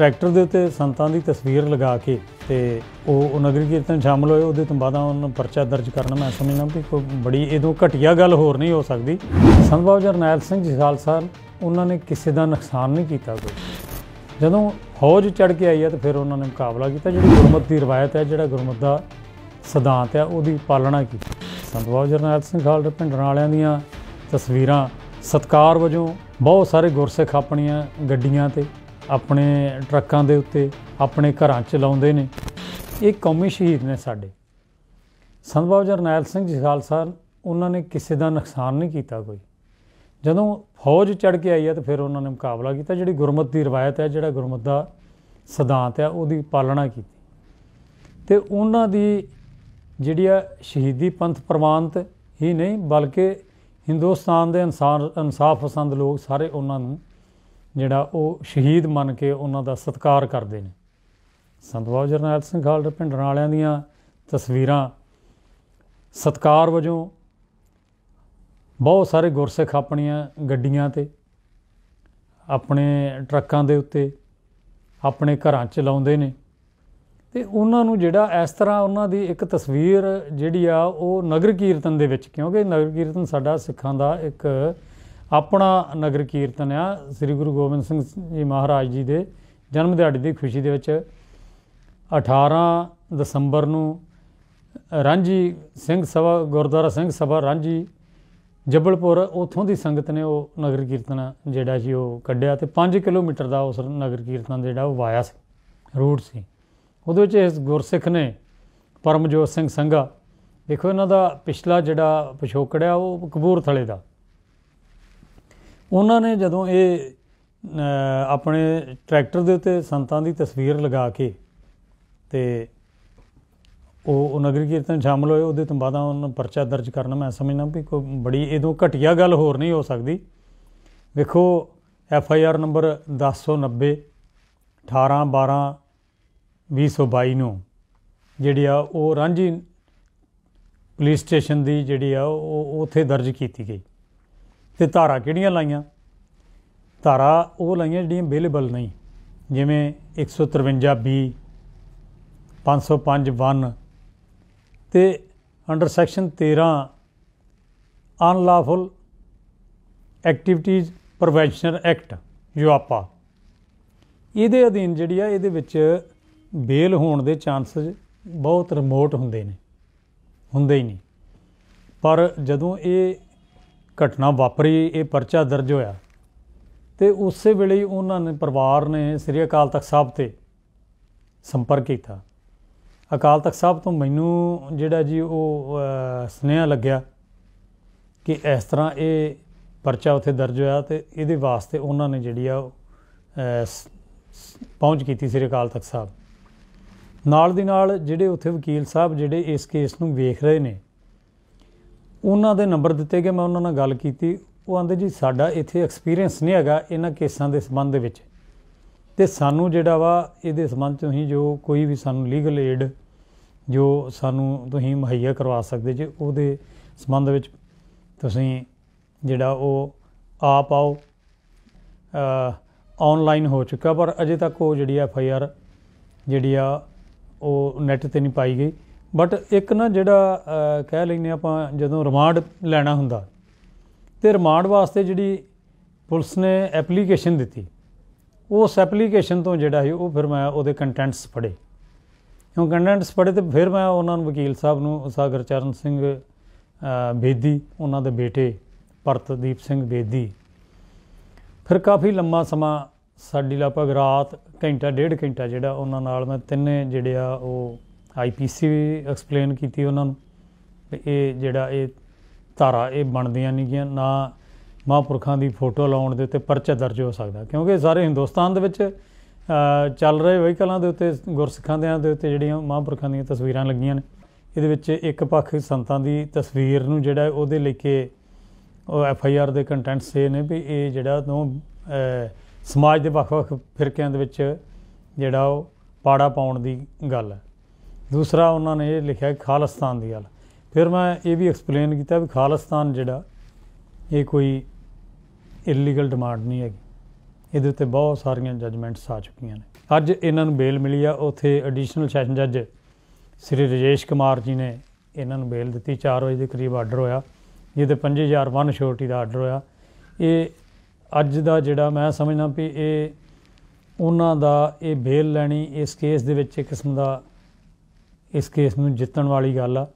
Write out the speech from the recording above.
tractor ਦੇ ਉੱਤੇ ਸੰਤਾਂ ਦੀ ਤਸਵੀਰ ਲਗਾ ਕੇ ਤੇ ਉਹ ਉਹ ਨਗਰ ਕੀਰਤਨ ਸ਼ਾਮਲ ਹੋਏ ਉਹਦੇ ਤੋਂ ਬਾਅਦ ਉਹਨਾਂ ਪਰਚਾ ਦਰਜ ਕਰਨਾ ਮੈਂ ਸਮਝਣਾ ਵੀ ਕੋਈ ਬੜੀ ਇਦੋਂ ਘਟੀਆ ਗੱਲ ਹੋਰ ਨਹੀਂ ਹੋ ਸਕਦੀ ਸੰਤ ਜਰਨੈਲ ਸਿੰਘ ਜੀ ਖਾਲਸਾ ਉਹਨਾਂ ਨੇ ਕਿਸੇ ਦਾ ਨੁਕਸਾਨ ਨਹੀਂ ਕੀਤਾ ਕੋਈ ਜਦੋਂ ਫੌਜ ਚੜ ਕੇ ਆਈ ਹੈ ਤਾਂ ਫਿਰ ਉਹਨਾਂ ਨੇ ਮੁਕਾਬਲਾ ਕੀਤਾ ਜਿਹੜੀ ਗੁਰਮਤ ਦੀ ਰਵਾਇਤ ਹੈ ਜਿਹੜਾ ਗੁਰਮਤ ਦਾ ਸਿਧਾਂਤ ਹੈ ਉਹਦੀ ਪਾਲਣਾ ਕੀਤੀ ਸੰਤ ਜਰਨੈਲ ਸਿੰਘ ਖਾਲਸਾ ਪਿੰਡਰਾਂ ਵਾਲਿਆਂ ਦੀਆਂ ਤਸਵੀਰਾਂ ਸਤਕਾਰ ਵਜੋਂ ਬਹੁਤ ਸਾਰੇ ਗੁਰਸਿੱਖ ਆਪਣੀਆਂ ਗੱਡੀਆਂ ਤੇ ਆਪਣੇ ਟਰੱਕਾਂ ਦੇ ਉੱਤੇ ਆਪਣੇ ਘਰਾਂ 'ਚ ਲਾਉਂਦੇ ਨੇ ਇਹ ਕੌਮੀ ਸ਼ਹੀਦ ਨੇ ਸਾਡੇ ਸੰਤ ਜਰਨੈਲ ਸਿੰਘ ਜੀ ਖਾਲਸਾ ਉਹਨਾਂ ਨੇ ਕਿਸੇ ਦਾ ਨੁਕਸਾਨ ਨਹੀਂ ਕੀਤਾ ਕੋਈ ਜਦੋਂ ਫੌਜ ਚੜ ਕੇ ਆਈ ਹੈ ਤਾਂ ਫਿਰ ਉਹਨਾਂ ਨੇ ਮੁਕਾਬਲਾ ਕੀਤਾ ਜਿਹੜੀ ਗੁਰਮਤ ਦੀ ਰਵਾਇਤ ਹੈ ਜਿਹੜਾ ਗੁਰਮਤ ਦਾ ਸਿਧਾਂਤ ਹੈ ਉਹਦੀ ਪਾਲਣਾ ਕੀਤੀ ਤੇ ਉਹਨਾਂ ਦੀ ਜਿਹੜੀ ਆ ਸ਼ਹੀਦੀ ਪੰਥ ਪ੍ਰਵਾਨਤ ਹੀ ਨਹੀਂ ਬਲਕਿ ਹਿੰਦੁਸਤਾਨ ਦੇ ਇਨਸਾਨ ਇਨਸਾਫ ਪਸੰਦ ਲੋਕ ਸਾਰੇ ਉਹਨਾਂ ਨੂੰ ਜਿਹੜਾ ਉਹ ਸ਼ਹੀਦ ਮੰਨ ਕੇ ਉਹਨਾਂ ਦਾ ਸਤਿਕਾਰ ਕਰਦੇ ਨੇ ਸੰਤ ਬਾਬਾ ਜਰਨੈਲ ਸਿੰਘ ਖਾਲੜਾ ਪਿੰਡਰਾਂ ਵਾਲਿਆਂ ਦੀਆਂ ਤਸਵੀਰਾਂ ਸਤਕਾਰ ਵਜੋਂ ਬਹੁਤ ਸਾਰੇ ਗੁਰਸਿੱਖ ਆਪਣੀਆਂ ਗੱਡੀਆਂ ਤੇ ਆਪਣੇ ਟਰੱਕਾਂ ਦੇ ਉੱਤੇ ਆਪਣੇ ਘਰਾਂ ਚ ਲਾਉਂਦੇ ਨੇ ਤੇ ਉਹਨਾਂ ਨੂੰ ਜਿਹੜਾ ਇਸ ਤਰ੍ਹਾਂ ਉਹਨਾਂ ਦੀ ਇੱਕ ਤਸਵੀਰ ਜਿਹੜੀ ਆ ਉਹ ਨਗਰ ਕੀਰਤਨ ਦੇ ਵਿੱਚ ਕਿਉਂਕਿ ਨਗਰ ਕੀਰਤਨ ਸਾਡਾ ਸਿੱਖਾਂ ਦਾ ਇੱਕ ਆਪਣਾ ਨਗਰ ਕੀਰਤਨ ਆ ਸ੍ਰੀ ਗੁਰੂ ਗੋਬਿੰਦ ਸਿੰਘ ਜੀ ਮਹਾਰਾਜ ਜੀ ਦੇ ਜਨਮ ਦਿਹਾੜੇ ਦੀ ਖੁਸ਼ੀ ਦੇ ਵਿੱਚ 18 ਦਸੰਬਰ ਨੂੰ ਰਾਂਝੀ ਸਿੰਘ ਸਭਾ ਗੁਰਦੁਆਰਾ ਸਿੰਘ ਸਭਾ ਰਾਂਝੀ ਜੱਬਲਪੁਰ ਉਥੋਂ ਦੀ ਸੰਗਤ ਨੇ ਉਹ ਨਗਰ ਕੀਰਤਨ ਜਿਹੜਾ ਸੀ ਉਹ ਕੱਢਿਆ ਤੇ 5 ਕਿਲੋਮੀਟਰ ਦਾ ਉਸ ਨਗਰ ਕੀਰਤਨ ਜਿਹੜਾ ਉਹ ਵਾਇਆ ਸੀ ਰੂਟ ਸੀ ਉਹਦੇ ਵਿੱਚ ਇਸ ਗੁਰਸਿੱਖ ਨੇ ਪਰਮਜੋਤ ਸਿੰਘ ਸੰਘਾ ਦੇਖੋ ਇਹਨਾਂ ਦਾ ਪਿਛਲਾ ਜਿਹੜਾ ਪਿਛੋਕੜਿਆ ਉਹ ਕਬੂਰਥਲੇ ਦਾ ਉਹਨਾਂ ਨੇ ਜਦੋਂ ਇਹ ਆਪਣੇ ਟਰੈਕਟਰ ਦੇ ਉੱਤੇ ਸੰਤਾਂ ਦੀ ਤਸਵੀਰ ਲਗਾ ਕੇ ਤੇ ਉਹ ਨਗਰ ਕੀਰਤਨ ਸ਼ਾਮਲ ਹੋਏ ਉਹਦੇ ਤੋਂ ਬਾਅਦ ਉਹਨਾਂ ਪਰਚਾ ਦਰਜ ਕਰਨਾ ਮੈਂ ਸਮਝਣਾ ਵੀ ਕੋਈ ਬੜੀ ਇਹਦੋਂ ਘਟੀਆ ਗੱਲ ਹੋਰ ਨਹੀਂ ਹੋ ਸਕਦੀ ਵੇਖੋ ਐਫ ਆਈ ਆਰ ਨੰਬਰ 1090 18 12 2022 ਨੂੰ ਜਿਹੜੀ ਆ ਉਹ ਰਾਂਝੀ ਪੁਲਿਸ ਸਟੇਸ਼ਨ ਦੀ ਜਿਹੜੀ ਆ ਉਹ ਉੱਥੇ ਦਰਜ ਕੀਤੀ ਗਈ ਤੇ ਧਾਰਾ ਕਿਹੜੀਆਂ ਲਾਈਆਂ ਧਾਰਾ ਉਹ ਲਾਈਆਂ ਜਿਹੜੀਆਂ ਅਵੇਲੇਬਲ ਨਹੀਂ ਜਿਵੇਂ 153 ਬੀ 505 1 ਤੇ under section 13 unlawful activities prevention act UAPA ਇਹਦੇ ਅਧੀਨ ਜਿਹੜੀ ਆ ਇਹਦੇ ਵਿੱਚ ਬੇਲ ਹੋਣ ਦੇ ਚਾਂਸਸ ਬਹੁਤ ਰਿਮੋਟ ਹੁੰਦੇ ਨੇ ਹੁੰਦੇ ਹੀ ਨਹੀਂ ਪਰ ਜਦੋਂ ਇਹ ਘਟਨਾ ਵਾਪਰੀ ਇਹ ਪਰਚਾ ਦਰਜ ਹੋਇਆ ਤੇ ਉਸੇ ਵੇਲੇ ਉਹਨਾਂ ਨੇ ਪਰਿਵਾਰ ਨੇ ਸ੍ਰੀ ਅਕਾਲ ਤਖਤ ਸਾਹਿਬ ਤੇ ਸੰਪਰਕ ਕੀਤਾ ਅਕਾਲ ਤਖਤ ਸਾਹਿਬ ਤੋਂ ਮੈਨੂੰ ਜਿਹੜਾ ਜੀ ਉਹ ਸੁਨੇਹਾ ਲੱਗਿਆ ਕਿ ਇਸ ਤਰ੍ਹਾਂ ਇਹ ਪਰਚਾ ਉੱਥੇ ਦਰਜ ਹੋਇਆ ਤੇ ਇਹਦੇ ਵਾਸਤੇ ਉਹਨਾਂ ਨੇ ਜਿਹੜੀ ਆ ਪਹੁੰਚ ਕੀਤੀ ਸ੍ਰੀ ਅਕਾਲ ਤਖਤ ਸਾਹਿਬ ਨਾਲ ਦੀ ਨਾਲ ਜਿਹੜੇ ਉੱਥੇ ਵਕੀਲ ਸਾਹਿਬ ਜਿਹੜੇ ਇਸ ਕੇਸ ਨੂੰ ਵੇਖ ਰਹੇ ਨੇ ਉਹਨਾਂ ਦੇ ਨੰਬਰ ਦਿੱਤੇ ਗਏ ਮੈਂ ਉਹਨਾਂ ਨਾਲ ਗੱਲ ਕੀਤੀ ਉਹ ਆਂਦੇ ਜੀ ਸਾਡਾ ਇੱਥੇ ਐਕਸਪੀਰੀਅੰਸ ਨਹੀਂ ਹੈਗਾ ਇਹਨਾਂ ਕੇਸਾਂ ਦੇ ਸੰਬੰਧ ਵਿੱਚ ਤੇ ਸਾਨੂੰ ਜਿਹੜਾ ਵਾ ਇਹਦੇ ਸੰਬੰਧ ਤੁਸੀਂ ਜੋ ਕੋਈ ਵੀ ਸਾਨੂੰ ਲੀਗਲ ਏਡ ਜੋ ਸਾਨੂੰ ਤੁਸੀਂ ਮੁਹੱਈਆ ਕਰਵਾ ਸਕਦੇ ਜੇ ਉਹਦੇ ਸੰਬੰਧ ਵਿੱਚ ਤੁਸੀਂ ਜਿਹੜਾ ਉਹ ਆਪ ਆਓ ਆਨਲਾਈਨ ਹੋ ਚੁੱਕਾ ਪਰ ਅਜੇ ਤੱਕ ਉਹ ਜਿਹੜੀ ਐਫ ਆਈ ਆਰ ਜਿਹੜੀ ਆ ਉਹ ਨੈਟ ਤੇ ਨਹੀਂ ਪਾਈ ਗਈ ਬਟ ਇੱਕ ਨਾ ਜਿਹੜਾ ਕਹਿ ਲੈਨੇ ਆਪਾਂ ਜਦੋਂ ਰਿਮਾਂਡ ਲੈਣਾ ਹੁੰਦਾ ਤੇ ਰਿਮਾਂਡ ਵਾਸਤੇ ਜਿਹੜੀ ਪੁਲਿਸ ਨੇ ਐਪਲੀਕੇਸ਼ਨ ਦਿੱਤੀ ਉਸ ਐਪਲੀਕੇਸ਼ਨ ਤੋਂ ਜਿਹੜਾ ਹੈ ਉਹ ਫਿਰ ਮੈਂ ਉਹਦੇ ਕੰਟੈਂਟਸ ਪੜ੍ਹੇ ਕਿਉਂ ਕੰਟੈਂਟਸ ਪੜ੍ਹੇ ਤੇ ਫਿਰ ਮੈਂ ਉਹਨਾਂ ਨੂੰ ਵਕੀਲ ਸਾਹਿਬ ਨੂੰ ਸਾਗਰ ਚਰਨ ਸਿੰਘ ਬੇਦੀ ਉਹਨਾਂ ਦੇ ਬੇਟੇ ਪਰਤਦੀਪ ਸਿੰਘ ਬੇਦੀ ਫਿਰ ਕਾਫੀ ਲੰਮਾ ਸਮਾਂ ਸਾਡੀ ਲਗਭਗ ਰਾਤ ਘੰਟਾ ਡੇਢ ਘੰਟਾ ਜਿਹੜਾ ਉਹਨਾਂ ਨਾਲ ਮੈਂ ਤਿੰਨੇ ਜਿਹੜਿਆ ਉਹ ਆਈਪੀਸੀ ਐਕਸਪਲੇਨ ਕੀਤੀ ਉਹਨਾਂ ਨੂੰ ਇਹ ਜਿਹੜਾ ਇਹ ਧਾਰਾ ਇਹ ਬਣਦੀਆਂ ਨਹੀਂ ਗਿਆ ਨਾ ਮਹਾਪੁਰਖਾਂ ਦੀ ਫੋਟੋ ਲਾਉਣ ਦੇ ਉੱਤੇ ਪਰਚਾ ਦਰਜ ਹੋ ਸਕਦਾ ਕਿਉਂਕਿ ਸਾਰੇ ਹਿੰਦੁਸਤਾਨ ਦੇ ਵਿੱਚ ਚੱਲ ਰਹੇ ਵਹੀਕਲਾਂ ਦੇ ਉੱਤੇ ਗੁਰਸਿੱਖਾਂ ਦੇ ਦੇ ਉੱਤੇ ਜਿਹੜੀਆਂ ਮਹਾਪੁਰਖਾਂ ਦੀਆਂ ਤਸਵੀਰਾਂ ਲੱਗੀਆਂ ਨੇ ਇਹਦੇ ਵਿੱਚ ਇੱਕ ਪੱਖ ਸੰਤਾਂ ਦੀ ਤਸਵੀਰ ਨੂੰ ਜਿਹੜਾ ਉਹਦੇ ਲੈ ਕੇ ਉਹ ਐਫ ਆਈ ਆਰ ਦੇ ਕੰਟੈਂਟ ਸੇ ਨੇ ਵੀ ਇਹ ਜਿਹੜਾ ਤੋਂ ਸਮਾਜ ਦੇ ਵੱਖ-ਵੱਖ ਫਿਰਕਿਆਂ ਦੇ ਵਿੱਚ ਜਿਹੜਾ ਉਹ ਪਾੜਾ ਪਾਉਣ ਦੀ ਗੱਲ ਹੈ ਦੂਸਰਾ ਉਹਨਾਂ ਨੇ ਇਹ ਲਿਖਿਆ ਖਾਲਸਤਾਨ ਦੀ ਗੱਲ ਫਿਰ ਮੈਂ ਇਹ ਵੀ ਐਕਸਪਲੇਨ ਕੀਤਾ ਵੀ ਖਾਲਸਤਾਨ ਜਿਹੜਾ ਇਹ ਕੋਈ ਇਲੀਗਲ ਡਿਮਾਂਡ ਨਹੀਂ ਹੈਗੀ ਇਹਦੇ ਉੱਤੇ ਬਹੁਤ ਸਾਰੀਆਂ ਜਜਮੈਂਟਸ ਆ ਚੁੱਕੀਆਂ ਨੇ ਅੱਜ ਇਹਨਾਂ ਨੂੰ ਬੇਲ ਮਿਲੀ ਆ ਉੱਥੇ ਐਡੀਸ਼ਨਲ ਸੈਸ਼ਨ ਜੱਜ ਸ੍ਰੀ ਰਜੇਸ਼ ਕੁਮਾਰ ਜੀ ਨੇ ਇਹਨਾਂ ਨੂੰ ਬੇਲ ਦਿੱਤੀ 4 ਵਜੇ ਦੇ ਕਰੀਬ ਆਰਡਰ ਹੋਇਆ ਜਿਹਦੇ 5000 ਵਨ ਸ਼ੋਰਟੀ ਦਾ ਆਰਡਰ ਹੋਇਆ ਇਹ ਅੱਜ ਦਾ ਜਿਹੜਾ ਮੈਂ ਸਮਝਦਾ ਵੀ ਇਹ ਉਹਨਾਂ ਦਾ ਇਹ ਬੇਲ ਲੈਣੀ ਇਸ ਕੇਸ ਦੇ ਵਿੱਚ ਇੱਕ ਕਿਸਮ ਦਾ ਇਸ ਕੇਸ ਨੂੰ ਜਿੱਤਣ ਵਾਲੀ ਗੱਲ ਆ